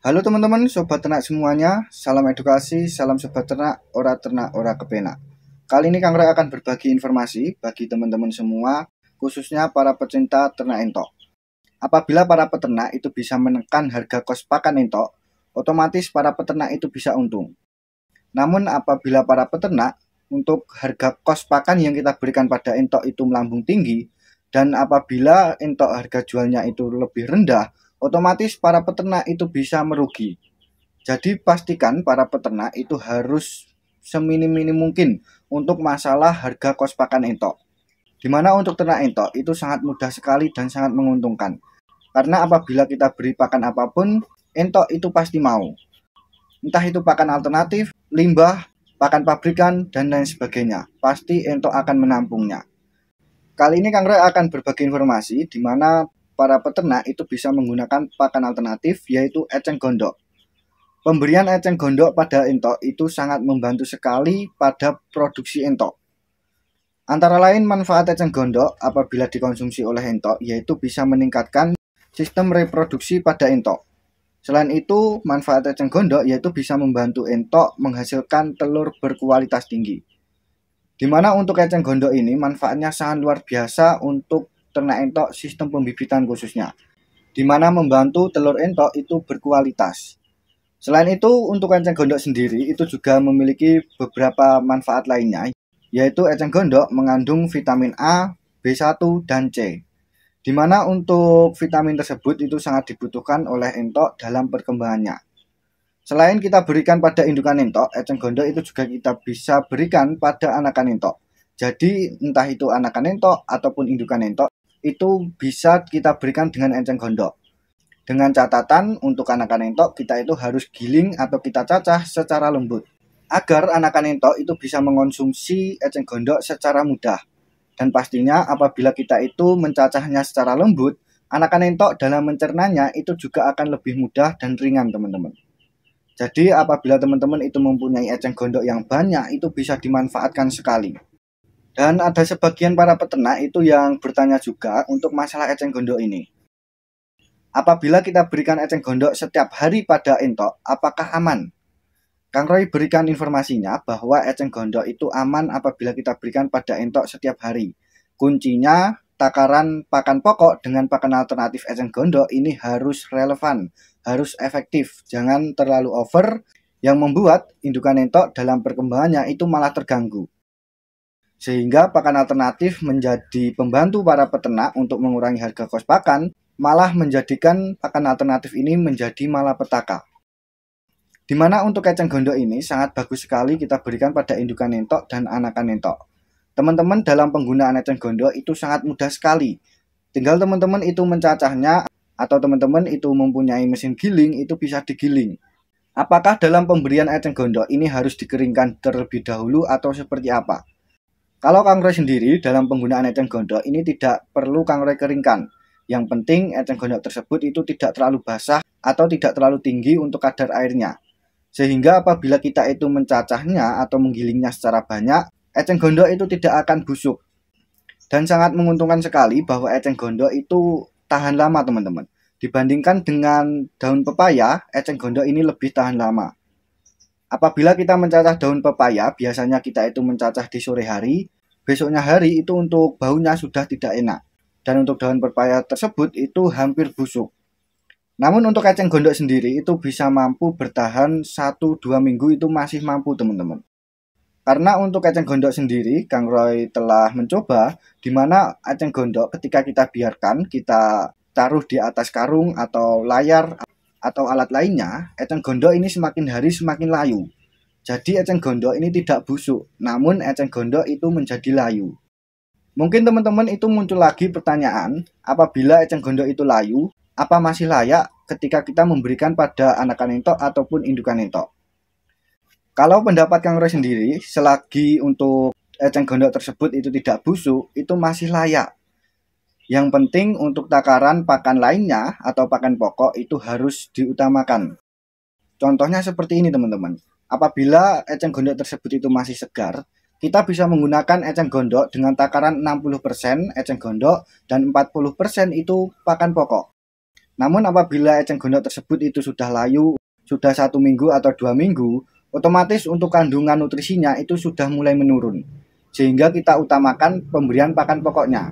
Halo teman-teman, sobat ternak semuanya. Salam edukasi, salam sobat ternak, ora ternak, ora kepenak. Kali ini Kang Ray akan berbagi informasi bagi teman-teman semua, khususnya para pecinta ternak entok. Apabila para peternak itu bisa menekan harga kos pakan entok, otomatis para peternak itu bisa untung. Namun apabila para peternak untuk harga kos pakan yang kita berikan pada entok itu melambung tinggi dan apabila entok harga jualnya itu lebih rendah, Otomatis para peternak itu bisa merugi. Jadi pastikan para peternak itu harus seminim-minim mungkin untuk masalah harga kos pakan entok. Dimana untuk ternak entok itu sangat mudah sekali dan sangat menguntungkan. Karena apabila kita beri pakan apapun, entok itu pasti mau. Entah itu pakan alternatif, limbah, pakan pabrikan, dan lain sebagainya. Pasti entok akan menampungnya. Kali ini Kang Roy akan berbagi informasi di mana para peternak itu bisa menggunakan pakan alternatif yaitu eceng gondok. Pemberian eceng gondok pada entok itu sangat membantu sekali pada produksi entok. Antara lain manfaat eceng gondok apabila dikonsumsi oleh entok yaitu bisa meningkatkan sistem reproduksi pada entok. Selain itu, manfaat eceng gondok yaitu bisa membantu entok menghasilkan telur berkualitas tinggi. Dimana untuk eceng gondok ini manfaatnya sangat luar biasa untuk ternak entok sistem pembibitan khususnya, di mana membantu telur entok itu berkualitas. Selain itu, untuk eceng gondok sendiri itu juga memiliki beberapa manfaat lainnya, yaitu eceng gondok mengandung vitamin A, B1, dan C. Di mana untuk vitamin tersebut itu sangat dibutuhkan oleh entok dalam perkembangannya. Selain kita berikan pada indukan entok, eceng gondok itu juga kita bisa berikan pada anakan entok. Jadi entah itu anakan entok ataupun indukan entok itu bisa kita berikan dengan enceng gondok. Dengan catatan untuk anakan entok kita itu harus giling atau kita cacah secara lembut agar anakan entok itu bisa mengonsumsi eceng gondok secara mudah. Dan pastinya apabila kita itu mencacahnya secara lembut, anakan entok dalam mencernanya itu juga akan lebih mudah dan ringan teman-teman. Jadi apabila teman-teman itu mempunyai eceng gondok yang banyak itu bisa dimanfaatkan sekali. Dan ada sebagian para peternak itu yang bertanya juga untuk masalah eceng gondok ini. Apabila kita berikan eceng gondok setiap hari pada entok, apakah aman? Kang Roy berikan informasinya bahwa eceng gondok itu aman apabila kita berikan pada entok setiap hari. Kuncinya takaran pakan pokok dengan pakan alternatif eceng gondok ini harus relevan, harus efektif, jangan terlalu over yang membuat indukan entok dalam perkembangannya itu malah terganggu. Sehingga pakan alternatif menjadi pembantu para peternak untuk mengurangi harga kos pakan, malah menjadikan pakan alternatif ini menjadi malapetaka. Di mana untuk kacang gondok ini sangat bagus sekali kita berikan pada indukan nentok dan anakan nentok Teman-teman dalam penggunaan kacang gondok itu sangat mudah sekali. Tinggal teman-teman itu mencacahnya atau teman-teman itu mempunyai mesin giling itu bisa digiling. Apakah dalam pemberian eceng gondok ini harus dikeringkan terlebih dahulu atau seperti apa? Kalau Kangre sendiri dalam penggunaan eceng gondok ini tidak perlu Kangre keringkan. Yang penting eceng gondok tersebut itu tidak terlalu basah atau tidak terlalu tinggi untuk kadar airnya. Sehingga apabila kita itu mencacahnya atau menggilingnya secara banyak, eceng gondok itu tidak akan busuk. Dan sangat menguntungkan sekali bahwa eceng gondok itu tahan lama teman-teman. Dibandingkan dengan daun pepaya, eceng gondok ini lebih tahan lama. Apabila kita mencacah daun pepaya, biasanya kita itu mencacah di sore hari, besoknya hari itu untuk baunya sudah tidak enak. Dan untuk daun pepaya tersebut itu hampir busuk. Namun untuk kacang gondok sendiri itu bisa mampu bertahan 1-2 minggu itu masih mampu teman-teman. Karena untuk kacang gondok sendiri, Kang Roy telah mencoba di mana kacang gondok ketika kita biarkan, kita taruh di atas karung atau layar atau alat lainnya, eceng gondok ini semakin hari semakin layu. Jadi eceng gondok ini tidak busuk, namun eceng gondok itu menjadi layu. Mungkin teman-teman itu muncul lagi pertanyaan, apabila eceng gondok itu layu, apa masih layak ketika kita memberikan pada anak entok ataupun indukan entok? Kalau pendapat Kang Roy sendiri, selagi untuk eceng gondok tersebut itu tidak busuk, itu masih layak yang penting untuk takaran pakan lainnya atau pakan pokok itu harus diutamakan. Contohnya seperti ini teman-teman. Apabila eceng gondok tersebut itu masih segar, kita bisa menggunakan eceng gondok dengan takaran 60% eceng gondok dan 40% itu pakan pokok. Namun apabila eceng gondok tersebut itu sudah layu, sudah satu minggu atau dua minggu, otomatis untuk kandungan nutrisinya itu sudah mulai menurun. Sehingga kita utamakan pemberian pakan pokoknya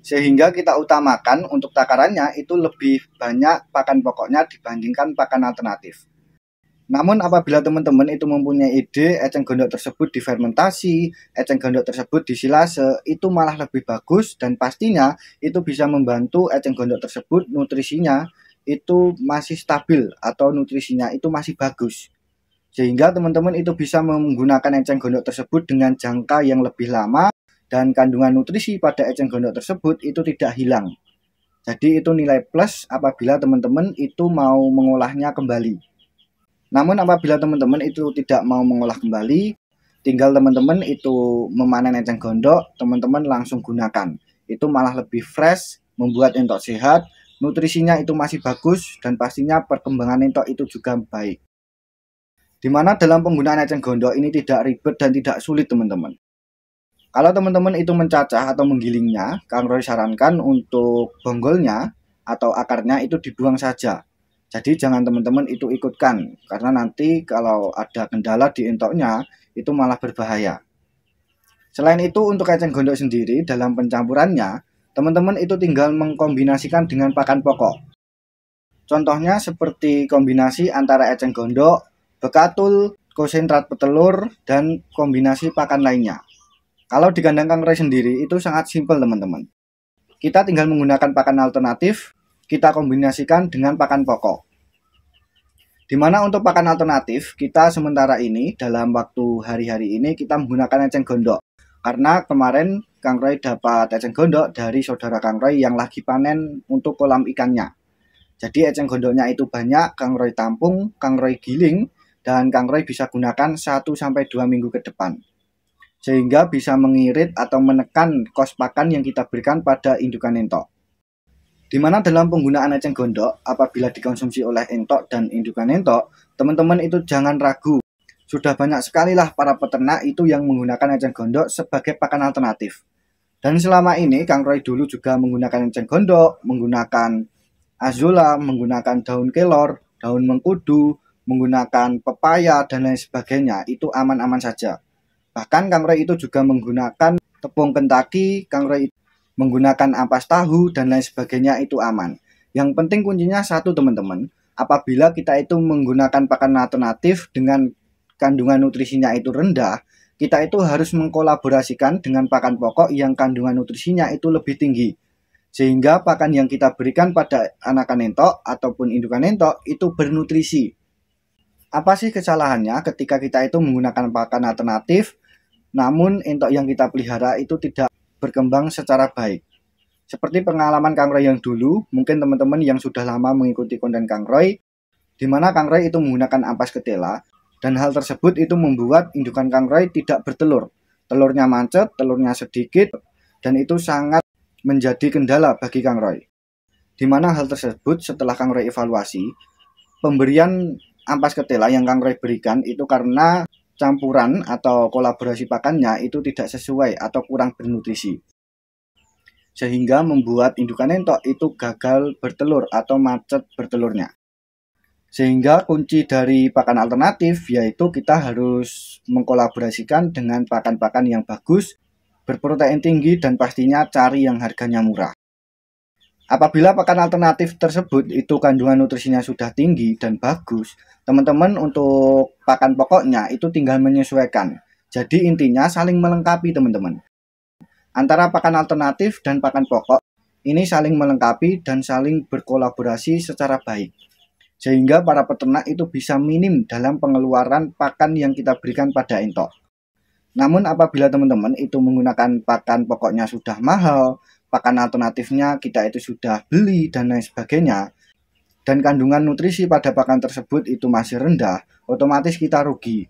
sehingga kita utamakan untuk takarannya itu lebih banyak pakan pokoknya dibandingkan pakan alternatif. Namun apabila teman-teman itu mempunyai ide eceng gondok tersebut difermentasi, eceng gondok tersebut disilase, itu malah lebih bagus dan pastinya itu bisa membantu eceng gondok tersebut nutrisinya itu masih stabil atau nutrisinya itu masih bagus. Sehingga teman-teman itu bisa menggunakan eceng gondok tersebut dengan jangka yang lebih lama dan kandungan nutrisi pada eceng gondok tersebut itu tidak hilang. Jadi itu nilai plus apabila teman-teman itu mau mengolahnya kembali. Namun apabila teman-teman itu tidak mau mengolah kembali, tinggal teman-teman itu memanen eceng gondok, teman-teman langsung gunakan. Itu malah lebih fresh, membuat entok sehat, nutrisinya itu masih bagus dan pastinya perkembangan entok itu juga baik. Dimana dalam penggunaan eceng gondok ini tidak ribet dan tidak sulit teman-teman. Kalau teman-teman itu mencacah atau menggilingnya, Kang Roy sarankan untuk bonggolnya atau akarnya itu dibuang saja. Jadi jangan teman-teman itu ikutkan karena nanti kalau ada kendala di entoknya itu malah berbahaya. Selain itu untuk kacang gondok sendiri dalam pencampurannya, teman-teman itu tinggal mengkombinasikan dengan pakan pokok. Contohnya seperti kombinasi antara eceng gondok, bekatul, konsentrat petelur, dan kombinasi pakan lainnya. Kalau di kandang kangkrai sendiri itu sangat simpel teman-teman. Kita tinggal menggunakan pakan alternatif, kita kombinasikan dengan pakan pokok. Dimana untuk pakan alternatif, kita sementara ini dalam waktu hari-hari ini kita menggunakan eceng gondok. Karena kemarin Kang dapat eceng gondok dari saudara Kang yang lagi panen untuk kolam ikannya. Jadi eceng gondoknya itu banyak, Kang Roy tampung, Kang Roy giling, dan Kang Roy bisa gunakan 1-2 minggu ke depan sehingga bisa mengirit atau menekan kos pakan yang kita berikan pada indukan entok. Di mana dalam penggunaan eceng gondok, apabila dikonsumsi oleh entok dan indukan entok, teman-teman itu jangan ragu. Sudah banyak sekali lah para peternak itu yang menggunakan eceng gondok sebagai pakan alternatif. Dan selama ini Kang Roy dulu juga menggunakan eceng gondok, menggunakan azula, menggunakan daun kelor, daun mengkudu, menggunakan pepaya dan lain sebagainya itu aman-aman saja. Bahkan Kang Roy itu juga menggunakan tepung kentaki, Kang Roy menggunakan ampas tahu dan lain sebagainya itu aman. Yang penting kuncinya satu teman-teman, apabila kita itu menggunakan pakan alternatif dengan kandungan nutrisinya itu rendah, kita itu harus mengkolaborasikan dengan pakan pokok yang kandungan nutrisinya itu lebih tinggi sehingga pakan yang kita berikan pada anakan entok ataupun indukan entok itu bernutrisi. Apa sih kesalahannya ketika kita itu menggunakan pakan alternatif namun entok yang kita pelihara itu tidak berkembang secara baik. Seperti pengalaman Kang Roy yang dulu, mungkin teman-teman yang sudah lama mengikuti konten Kang Roy, di mana Kang Roy itu menggunakan ampas ketela, dan hal tersebut itu membuat indukan Kang Roy tidak bertelur. Telurnya macet telurnya sedikit, dan itu sangat menjadi kendala bagi Kang Roy. Di mana hal tersebut setelah Kang Roy evaluasi, pemberian ampas ketela yang Kang Roy berikan itu karena campuran atau kolaborasi pakannya itu tidak sesuai atau kurang bernutrisi. Sehingga membuat indukan entok itu gagal bertelur atau macet bertelurnya. Sehingga kunci dari pakan alternatif yaitu kita harus mengkolaborasikan dengan pakan-pakan yang bagus, berprotein tinggi dan pastinya cari yang harganya murah. Apabila pakan alternatif tersebut itu kandungan nutrisinya sudah tinggi dan bagus, Teman-teman untuk pakan pokoknya itu tinggal menyesuaikan. Jadi intinya saling melengkapi teman-teman. Antara pakan alternatif dan pakan pokok ini saling melengkapi dan saling berkolaborasi secara baik. Sehingga para peternak itu bisa minim dalam pengeluaran pakan yang kita berikan pada entok. Namun apabila teman-teman itu menggunakan pakan pokoknya sudah mahal, pakan alternatifnya kita itu sudah beli dan lain sebagainya, dan kandungan nutrisi pada pakan tersebut itu masih rendah, otomatis kita rugi.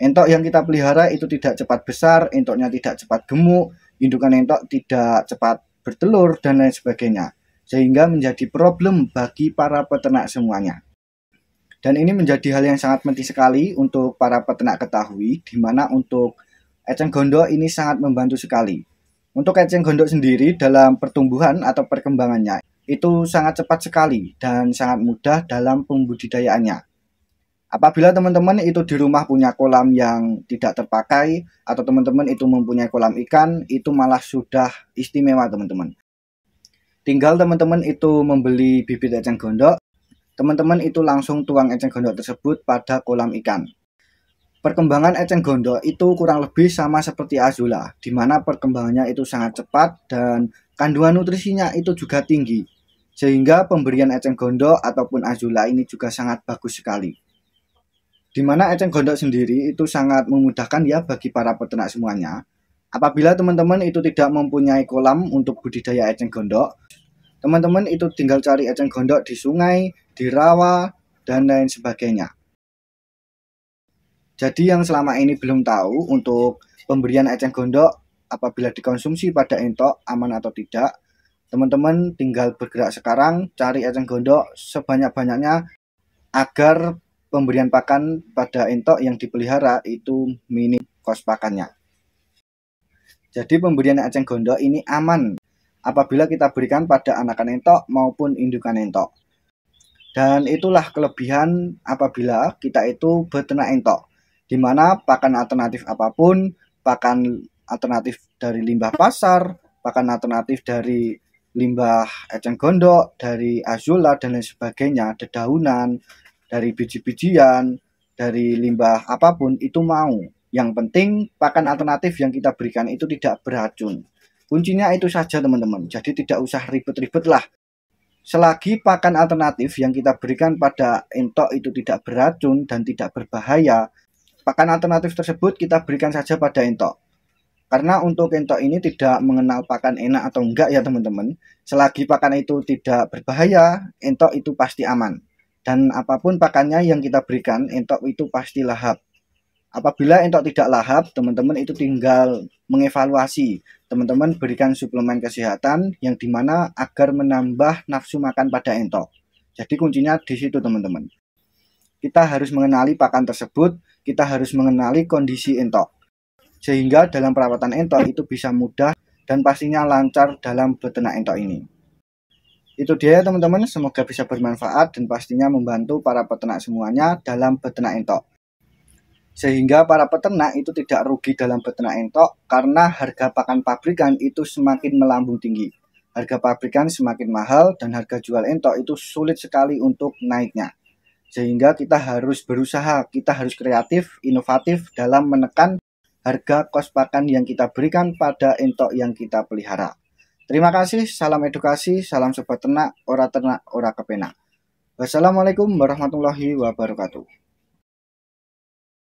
Entok yang kita pelihara itu tidak cepat besar, entoknya tidak cepat gemuk, indukan entok tidak cepat bertelur, dan lain sebagainya. Sehingga menjadi problem bagi para peternak semuanya. Dan ini menjadi hal yang sangat penting sekali untuk para peternak ketahui, di mana untuk eceng gondok ini sangat membantu sekali. Untuk eceng gondok sendiri dalam pertumbuhan atau perkembangannya, itu sangat cepat sekali dan sangat mudah dalam pembudidayaannya. Apabila teman-teman itu di rumah punya kolam yang tidak terpakai atau teman-teman itu mempunyai kolam ikan, itu malah sudah istimewa teman-teman. Tinggal teman-teman itu membeli bibit eceng gondok, teman-teman itu langsung tuang eceng gondok tersebut pada kolam ikan. Perkembangan eceng gondok itu kurang lebih sama seperti azula, di mana perkembangannya itu sangat cepat dan kandungan nutrisinya itu juga tinggi. Sehingga pemberian eceng gondok ataupun azula ini juga sangat bagus sekali. Di mana eceng gondok sendiri itu sangat memudahkan ya bagi para peternak semuanya. Apabila teman-teman itu tidak mempunyai kolam untuk budidaya eceng gondok, teman-teman itu tinggal cari eceng gondok di sungai, di rawa, dan lain sebagainya. Jadi yang selama ini belum tahu untuk pemberian eceng gondok apabila dikonsumsi pada entok aman atau tidak, Teman-teman tinggal bergerak sekarang, cari eceng gondok sebanyak-banyaknya agar pemberian pakan pada entok yang dipelihara itu minim kos pakannya. Jadi pemberian eceng gondok ini aman apabila kita berikan pada anakan entok maupun indukan entok. Dan itulah kelebihan apabila kita itu beternak entok, di mana pakan alternatif apapun, pakan alternatif dari limbah pasar, pakan alternatif dari limbah eceng gondok dari azula dan lain sebagainya, dedaunan dari biji-bijian, dari limbah apapun itu mau. Yang penting pakan alternatif yang kita berikan itu tidak beracun. Kuncinya itu saja teman-teman. Jadi tidak usah ribet-ribet lah. Selagi pakan alternatif yang kita berikan pada entok itu tidak beracun dan tidak berbahaya, pakan alternatif tersebut kita berikan saja pada entok karena untuk kentok ini tidak mengenal pakan enak atau enggak ya teman-teman. Selagi pakan itu tidak berbahaya, entok itu pasti aman. Dan apapun pakannya yang kita berikan, entok itu pasti lahap. Apabila entok tidak lahap, teman-teman itu tinggal mengevaluasi. Teman-teman berikan suplemen kesehatan yang dimana agar menambah nafsu makan pada entok. Jadi kuncinya di situ teman-teman. Kita harus mengenali pakan tersebut, kita harus mengenali kondisi entok sehingga dalam perawatan entok itu bisa mudah dan pastinya lancar dalam beternak entok ini. Itu dia ya teman-teman, semoga bisa bermanfaat dan pastinya membantu para peternak semuanya dalam beternak entok. Sehingga para peternak itu tidak rugi dalam beternak entok karena harga pakan pabrikan itu semakin melambung tinggi. Harga pabrikan semakin mahal dan harga jual entok itu sulit sekali untuk naiknya sehingga kita harus berusaha, kita harus kreatif, inovatif dalam menekan harga kos pakan yang kita berikan pada entok yang kita pelihara. Terima kasih, salam edukasi, salam sobat ternak, ora ternak, ora kepenak. Wassalamualaikum warahmatullahi wabarakatuh.